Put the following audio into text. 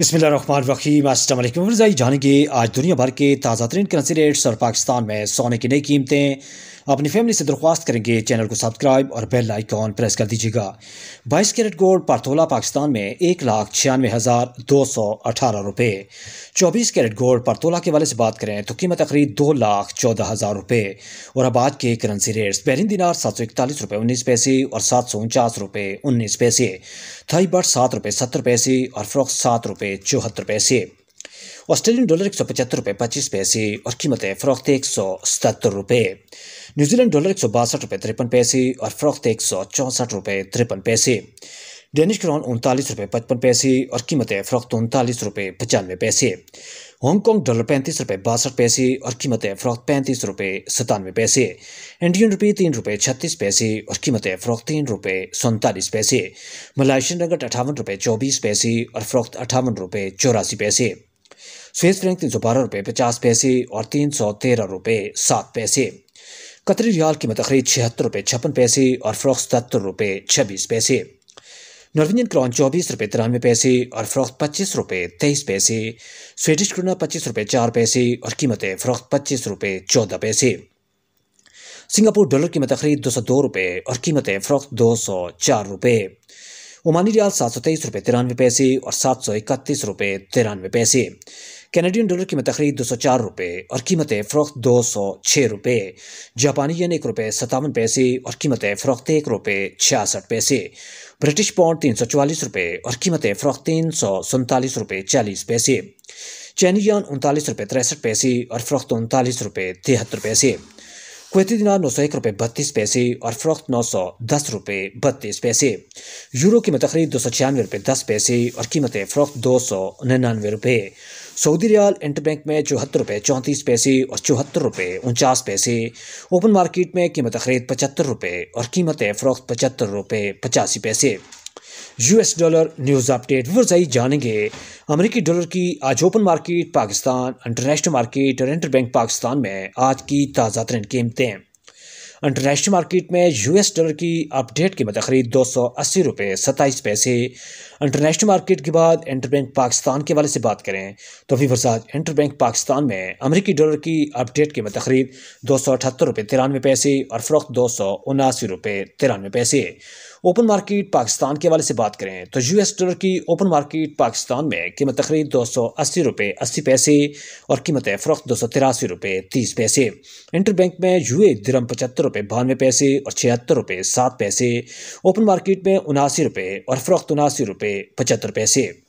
बसमीम असल जानेंगे आज दुनिया भर के ताज़ा तरीन करेंसी रेट्स और पाकिस्तान में सोने की नई कीमतें अपनी फैमिली से दरख्वास्त करेंगे चैनल को सब्सक्राइब और बेल आइकॉन प्रेस कर दीजिएगा बाईस कैरेट गोल्ड पारतोला पाकिस्तान में एक लाख छियानवे हज़ार दो सौ अठारह रुपये चौबीस कैरेट गोल्ड परतोला के वाले से बात करें तो कीमत तकरीब दो लाख चौदह हज़ार रुपये और आबाद के करेंसी रेट्स बहरीन दिनार सात सौ इकतालीस रुपये उन्नीस पैसे और सात सौ उनचास रुपये उन्नीस पैसे थाई बर्ड सात रुपये सत्तर पैसे और फ्रॉक सात रुपये चौहत्तर पैसे ऑस्ट्रेलियन डॉलर एक सौ पचहत्तर रुपये पच्चीस पैसे और कीमत है फरोख्त एक सौ सतहत्तर रुपये न्यूजीलैंड डॉलर एक सौ बासठ रुपये तिरपन पैसे और फरोख्त एक सौ चौंसठ रुपये तिरपन पैसे डेनिश क्रॉन उनतालीस रुपये पचपन पैसे और कीमत है फरोख्त उनतालीस रुपये पचानवे पैसे हांगकॉन्ग डॉलर पैंतीस रुपये बासठ पैसे और कीमत है फरोख्त पैंतीस रुपये सतानवे पैसे इंडियन रुपये तीन रुपये छत्तीस पैसे और कीमत है फरोख्त तीन रुपये सैंतालीस पैसे मलाइशियन रंगट अठावन रुपये चौबीस पैसे और फरोख्त अठावन रुपये चौरासी पैसे स्वेस फ्रैंक तीन सौ बारह रुपये पचास पैसे और तीन सौ तेरह रुपये सात पैसे कतरी रियाल की मतखरीद छिहत्तर रुपये छप्पन पैसे और फरोख सतर रुपये छब्बीस पैसे नॉर्वेजियन क्रॉन चौबीस रुपये तिरानवे पैसे और फ़रोख्त पच्चीस रुपये तेईस पैसे स्वीडिश क्रोना पच्चीस रुपये चार पैसे और कीमतें फ़रोख्त पच्चीस रुपये चौदह पैसे सिंगापुर डॉलर की मतखरीद दो सौ दो रुपये और कीमतें फ़रोख्त दो सौ चार रुपये ओमानी रियाल सात सौ तेईस रुपये तिरानवे पैसे और सात सौ इकतीस रुपये तिरानवे पैसे कैनेडियन डॉलर की तखरीद दो सौ चार रुपये और कीमत फ़रोख्त दो सौ छः रुपये जापानी यन एक रुपये सतावन पैसे और कीमत फ़रोख्त एक रुपये छियासठ पैसे ब्रिटिश पाउंड तीन सौ चवालीस रुपये और कीमत फ़रोख्त तीन सौ सैंतालीस रुपये चालीस पैसे चैनी यान उनतालीस रुपये तिरसठ पैसे और फ़रोख्त उनतालीस रुपये तिहत्तर पैसे कुवैती दिनार नौ सौ एक रुपये बत्तीस पैसे और फ़रोख्त नौ सौ दस रुपये बत्तीस पैसे यूरो की तकरीब दो सौ छियानवे रुपये दस पैसे और कीमत फ़रोख्त दो सौ निन्यानवे रुपये सऊदी रियाल इंटरबैंक में चौहत्तर रुपये चौंतीस पैसे और चौहत्तर रुपये उनचास पैसे ओपन मार्केट में कीमत खरीद पचहत्तर रुपये और कीमत फ़रोख्त पचहत्तर रुपये पचासी पैसे U S dollar news update वर्स जानेंगे अमरीकी डॉलर की आज open market Pakistan international market और इंटरबैंक पाकिस्तान में आज की ताज़ा तरीन कीमतें अंतर्राष्ट्रीय मार्केट में यूएस डॉलर की अपडेट की बतखरीद दो सौ अस्सी रुपये सत्ताईस पैसे इंटरनेशनल मार्केट के बाद इंटरबैंक पाकिस्तान के वाले से बात करें तो अभी वरसात इंटरबैंक पाकिस्तान में अमरीकी डॉलर की अपडेट की बतखरीद दो सौ अठहत्तर रुपये तिरानवे पैसे और फरोख्त दो सौ उनासी रुपये तिरानवे पैसे ओपन मार्केट पाकिस्तान के हवाले से बात करें तो यू एस डॉलर की ओपन मार्केट पाकिस्तान में कीमत तकरीब दो सौ अस्सी रुपये अस्सी पैसे और कीमत फ़रोख्त दो सौ तिरासी रुपये तीस पैसे इंटर बैंक में यू ए दरम पचहत्तर रुपये बानवे पैसे और छिहत्तर रुपये सात पैसे ओपन मार्केट में उनासी रुपये और फ़रोख्त उनासी रुपये पचहत्तर पैसे